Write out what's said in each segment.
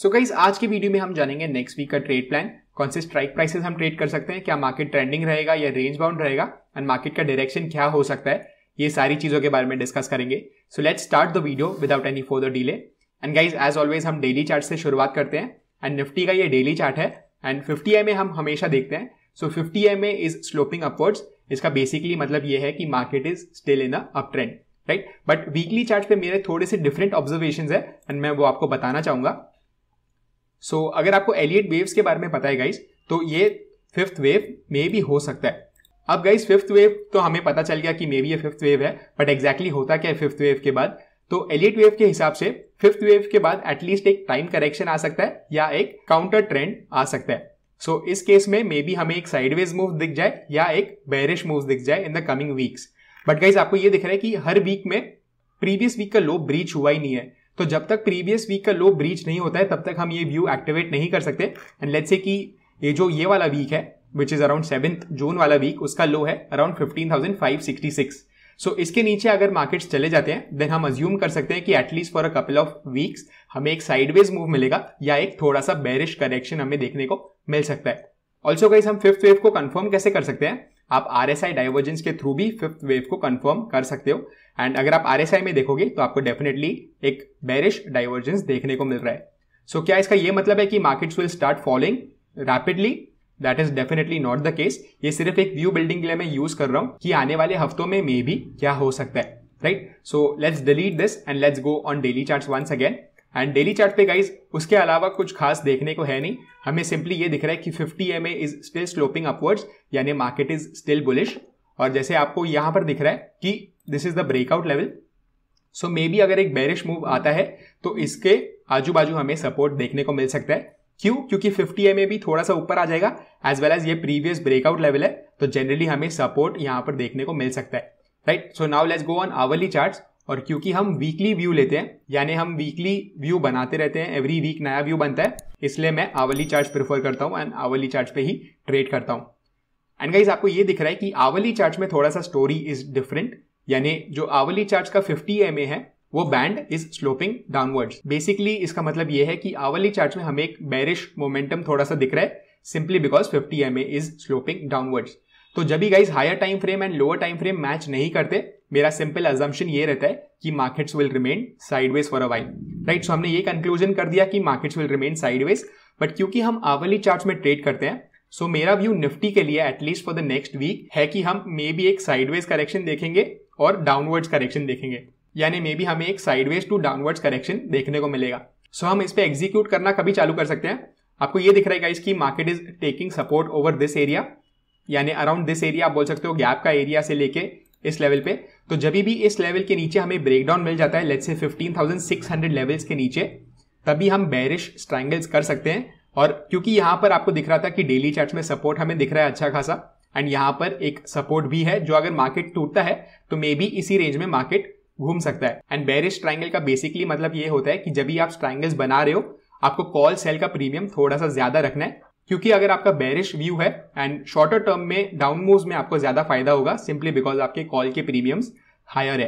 सो so guys आज की video में हम जानेंगे नेक्स्ट वीक का ट्रेड प्लान कौन से स्ट्राइक प्राइसेस हम ट्रेड कर सकते हैं क्या मार्केट ट्रेंडिंग रहेगा या रेंज बाउंड रहेगा एंड मार्केट का डायरेक्शन क्या हो सकता है ये सारी चीज़ों के बारे में डिस्कस करेंगे so let's start the video without any for delay and guys as always हम डेली चार्ट से शुरुआत करते हैं एंड निफ्टी का ये डेली चार्ट है एंड फिफ्टी एम हम हमेशा देखते हैं so fifty M is sloping upwards इसका बेसिकली मतलब ये है कि market is still in up trend right but weekly chart पे मेरे थोड़े से डिफरेंट ऑब्जर्वेशन है एंड मैं वो आपको बताना चाहूंगा सो so, अगर आपको एलियट वेव्स के बारे में पता है गाइज तो ये फिफ्थ वेव मे भी हो सकता है अब गाइज फिफ्थ वेव तो हमें पता चल गया कि मे बी ये फिफ्थ वेव है बट एग्जैक्टली exactly होता क्या है फिफ्थ वेव के बाद तो एलियट वेव के हिसाब से फिफ्थ वेव के बाद एटलीस्ट एक टाइम करेक्शन आ सकता है या एक काउंटर ट्रेंड आ सकता है सो so, इस केस में मे बी हमें एक साइडवेज मूव दिख जाए या एक बैरिश मूव दिख जाए in the coming weeks but guys आपको ये दिख रहा है कि हर वीक में प्रीवियस वीक का लो ब्रीच हुआ ही नहीं है तो जब तक प्रीवियस वीक का लो ब्रीच नहीं होता है तब तक हम ये व्यू एक्टिवेट नहीं कर सकते एंड लेट्स से कि ये जो ये वाला वीक है which is around seventh June वाला वीक उसका लो है around fifteen thousand five sixty six so इसके नीचे अगर मार्केट्स चले जाते हैं देन हम अज्यूम कर सकते हैं कि at least for a couple of weeks हमें एक साइडवेज मूव मिलेगा या एक थोड़ा सा बेरिश करेक्शन हमें देखने को मिल सकता है ऑल्सो गाइज हम फिफ्थ वेव को कंफर्म कैसे कर सकते हैं आप आर एस आई डाइवर्जेंस के थ्रू भी फिफ्थ वेव को कंफर्म कर सकते हो एंड अगर आप आर एस आई में देखोगे तो आपको डेफिनेटली एक बेरिश डाइवर्जेंस देखने को मिल रहा है सो so, क्या इसका ये मतलब है कि markets will start following rapidly that is definitely not the case ये सिर्फ एक व्यू बिल्डिंग के लिए मैं यूज कर रहा हूँ कि आने वाले हफ्तों में मे भी क्या हो सकता है right so let's delete this and let's go on daily chart once again and daily chart पे गाइज उसके अलावा कुछ खास देखने को है नहीं हमें सिंपली ये दिख रहा है कि fifty M A is still sloping upwards यानी मार्केट इज स्टिल बुलिश और जैसे आपको यहां पर दिख रहा है कि this is the breakout level so maybe अगर एक बैरिश मूव आता है तो इसके आजू बाजू हमें सपोर्ट देखने को मिल सकता है क्यों क्योंकि फिफ्टी एम भी थोड़ा सा ऊपर आ जाएगा एज वेल एज ये प्रीवियस ब्रेकआउट लेवल है तो जनरली हमें सपोर्ट यहां पर देखने को मिल सकता है right so now let's go on hourly charts और क्योंकि हम वीकली व्यू लेते हैं यानी हम वीकली व्यू बनाते रहते हैं एवरी वीक नया व्यू बनता है इसलिए मैं आवली चार्ज प्रेफर करता हूँ एंड आवली चार्ज पे ही ट्रेड करता हूँ एंड गाइज आपको ये दिख रहा है कि आवली चार्ज में थोड़ा सा स्टोरी इज डिफरेंट यानी जो आवली चार्ज का फिफ्टी एम है वो band is sloping downwards basically इसका मतलब ये है कि आवली चार्ज में हमें एक बैरिश मोमेंटम थोड़ा सा दिख रहा है simply because fifty M is sloping downwards तो जब भी guys higher time frame and lower time frame match नहीं करते मेरा सिंपल एजम्पन ये रहता है कि markets will remain sideways for a while right so हमने ये कंक्लूजन कर दिया कि markets will remain sideways but क्योंकि हम आवली चार्ट में ट्रेड करते हैं सो so मेरा व्यू निफ्टी के लिए at least for the next week है कि हम मे बी एक साइडवेज करेक्शन देखेंगे और डाउनवर्ड्स करेक्शन देखेंगे यानी मे बी हमें एक साइडवेज टू डाउनवर्ड्स करेक्शन देखने को मिलेगा सो so हम इस पर एग्जीक्यूट करना कभी चालू कर सकते हैं आपको ये दिख रहा है इसकी market is taking support over this area यानी अराउंड दिस एरिया आप बोल सकते हो गैप का एरिया से लेके इस लेवल पे तो जब भी इस लेवल के नीचे हमें ब्रेकडाउन मिल जाता है लेट से 15,600 लेवल्स के नीचे तभी हम बैरिश स्ट्रैंगल्स कर सकते हैं और क्योंकि यहां पर आपको दिख रहा था कि डेली चार्ट में सपोर्ट हमें दिख रहा है अच्छा खासा एंड यहां पर एक सपोर्ट भी है जो अगर मार्केट टूटता है तो मे बी इसी रेंज में मार्केट घूम सकता है एंड बैरिश ट्राइंगल का बेसिकली मतलब ये होता है कि जब भी आप स्ट्राइंगल्स बना रहे हो आपको कॉल सेल का प्रीमियम थोड़ा सा ज्यादा रखना है क्योंकि अगर आपका बेरिश व्यू है एंड शॉर्टर टर्म में डाउन मूव में आपको ज्यादा फायदा होगा सिंपली बिकॉज आपके कॉल के प्रीमियम्स हायर है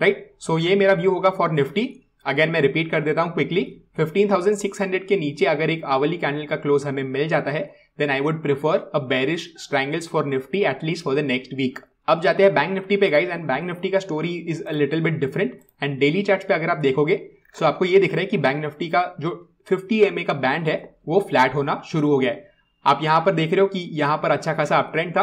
राइट right? सो so, ये मेरा व्यू होगा फॉर निफ्टी अगेन मैं रिपीट कर देता हूं क्विकली 15,600 के नीचे अगर एक आवली कैंडल का क्लोज हमें मिल जाता है then I would prefer a bearish strangles for Nifty at least for the next week अब जाते हैं बैंक निफ्टी पे गाइज एंड बैंक निफ्टी का story is a little bit different and daily chart पे अगर आप देखोगे सो so आपको ये दिख रहा है कि बैंक निफ्टी का जो फिफ्टी एम का बैंड है वो फ्लैट होना शुरू हो गया है आप यहाँ पर देख रहे हो कि यहाँ पर अच्छा खासा अप ट्रेंड था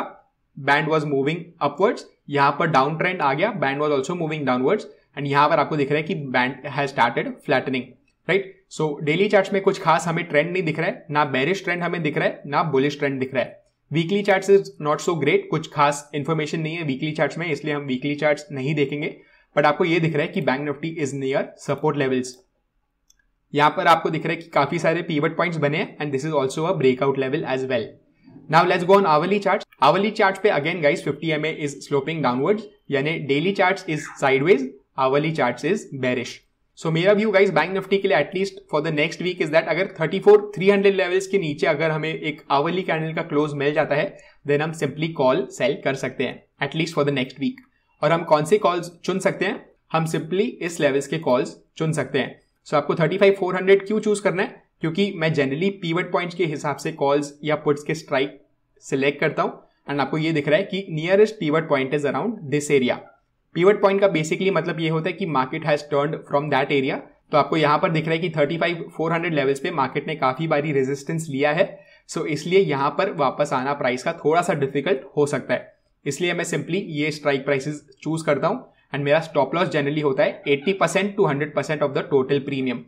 बैंड वॉज मूविंग अपवर्ड्स यहां पर डाउन ट्रेंड आ गया band was also moving downwards and यहां पर आपको दिख रहा है कि band has started flattening right so daily chart में कुछ खास हमें ट्रेंड नहीं दिख रहा है ना बेरिश ट्रेंड हमें दिख रहा है ना बुलिश ट्रेंड दिख रहा है weekly chart is not so great कुछ खास इन्फॉर्मेशन नहीं है वीकली चार्ट में इसलिए हम वीकली चार्ट नहीं देखेंगे बट आपको ये दिख रहा है कि Bank Nifty is near support levels यहाँ पर आपको दिख रहा है कि काफी सारे पीवट पॉइंट्स बने and this is also a breakout level as well now let's go on hourly chart hourly chart पे again guys 50 M is sloping downwards यानी daily chart is sideways hourly chart is bearish so मेरा view guys Bank Nifty के लिए at least for the next week is that अगर hundred levels के नीचे अगर हमें एक आवली कैंडल का क्लोज मिल जाता है देन हम सिंपली कॉल सेल कर सकते हैं at least for the next week और हम कौन से कॉल्स चुन सकते हैं हम सिंपली इस लेवल्स के कॉल्स चुन सकते हैं सो so, आपको 35400 क्यों चूज करना है क्योंकि मैं जनरली पीवट पॉइंट्स के हिसाब से कॉल्स या पुट्स के स्ट्राइक सिलेक्ट करता हूं एंड आपको ये दिख रहा है कि nearest pivot point is around this area pivot point का बेसिकली मतलब ये होता है कि market has turn from that area तो आपको यहां पर दिख रहा है कि 35400 लेवल्स पे मार्केट ने काफ़ी बारी रेजिस्टेंस लिया है सो so इसलिए यहां पर वापस आना प्राइस का थोड़ा सा डिफिकल्ट हो सकता है इसलिए मैं सिंपली ये स्ट्राइक प्राइसेस चूज करता हूँ एंड मेरा स्टॉप लॉस जनरली होता है eighty percent to hundred percent of the total premium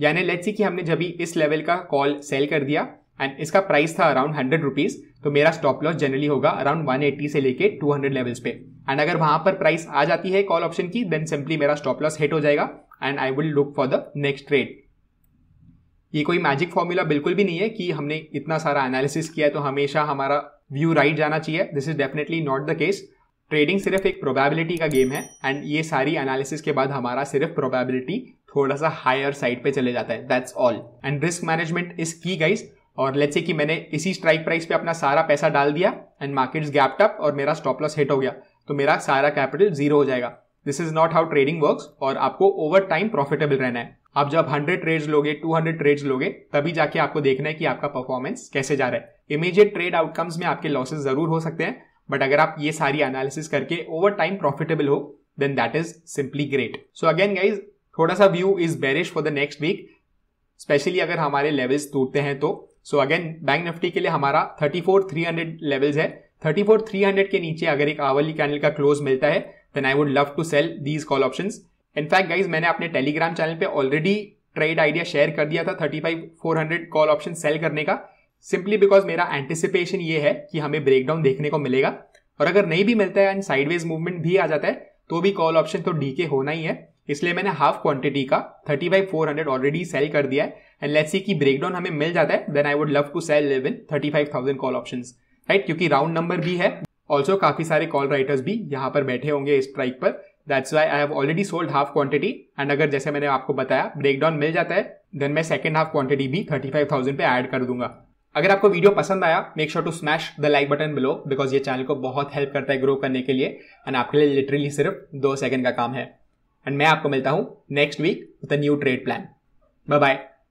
यानी लेट्स सी कि हमने जब भी इस लेवल का कॉल सेल कर दिया एंड इसका प्राइस था अराउंड हंड्रेड रुपीज़ तो मेरा स्टॉप लॉस जनरली होगा अराउंड वन एट्टी से लेके हंड्रेड लेवल्स पे एंड अगर वहां पर प्राइस आ जाती है कॉल ऑप्शन की देन सिंपली मेरा स्टॉप लॉस हिट हो जाएगा and I will look for the next trade ये कोई मैजिक फॉर्मूला बिल्कुल भी नहीं है कि हमने इतना सारा एनालिसिस किया है तो हमेशा हमारा व्यू राइट right जाना चाहिए this is definitely not the case trading सिर्फ एक प्रोबेबिलिटी का गेम है एंड ये सारी एनालिसिस के बाद हमारा सिर्फ प्रोबेबिलिटी थोड़ा सा हायर साइड पे चले जाता है that's all and risk management is key guys और लेट्स से कि मैंने इसी स्ट्राइक प्राइस पे अपना सारा पैसा डाल दिया एंड मार्केट्स गैप्ड अप और मेरा स्टॉप लॉस हिट हो गया तो मेरा सारा कैपिटल जीरो हो जाएगा this is not how trading work और आपको ओवर टाइम प्रॉफिटेबल रहना है आप जब हंड्रेड ट्रेड्स लोगे टू हंड्रेड ट्रेड्स लोगे तभी जाके आपको देखना है कि आपका परफॉर्मेंस कैसे जा रहा है इमीजिएट ट्रेड आउटकम्स में आपके लॉसेस जरूर हो सकते हैं बट अगर आप ये सारी एनालिसिस करके ओवर टाइम प्रॉफिटेबल हो then that is simply great so again guys थोड़ा सा view is bearish for the next week specially अगर हमारे लेवल्स टूटते हैं तो सो अगेन बैंक निफ्टी के लिए हमारा 34,300 लेवल्स है 34,300 के नीचे अगर एक आवली कैनल का क्लोज मिलता है then I would love to sell these call option in fact guys मैंने अपने टेलीग्राम चैनल पे ऑलरेडी ट्रेड आइडिया शेयर कर दिया था 35,400 कॉल ऑप्शन सेल करने का सिंपली बिकॉज मेरा एंटिसिपेशन ये है कि हमें ब्रेकडाउन देखने को मिलेगा और अगर नहीं भी मिलता है एंड साइडवेज मूवमेंट भी आ जाता है तो भी कॉल ऑप्शन तो डीके होना ही है इसलिए मैंने हाफ क्वांटिटी का thirty by four hundred already sell कर दिया है एंड लेट्स सी कि ब्रेकडाउन हमें मिल जाता है then I would love to sell live in thirty five thousand call option right क्योंकि राउंड नंबर भी है ऑल्सो काफी सारे कॉल राइटर्स भी यहाँ पर बैठे होंगे इस स्ट्राइक पर that's why I have already sold half quantity and अगर जैसे मैंने आपको बताया ब्रेकडाउन मिल जाता है देन मैं सेकंड हाफ क्वांटिटी भी थर्टी फाइव थाउजेंड पे एड कर दूंगा अगर आपको वीडियो पसंद आया make sure to smash the like button below because ये चैनल को बहुत हेल्प करता है ग्रो करने के लिए एंड आपके लिए लिटरली सिर्फ दो सेकंड का काम है एंड मैं आपको मिलता हूँ next week with new trade plan bye bye